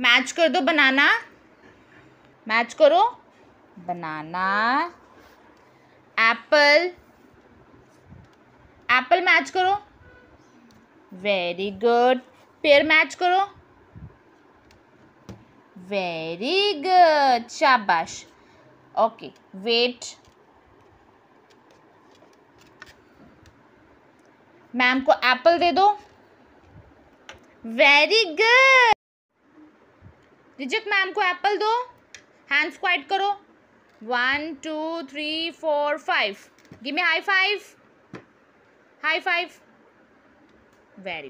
match कर दो banana match करो बनाना एप्पल एप्पल मैच करो वेरी गुड पेयर मैच करो वेरी गुड शाबाश ओके वेट मैम को एप्पल दे दो वेरी गुड रिजक मैम को एप्पल दो हैंड स्क्वाइट करो one two three four five give me high five high five very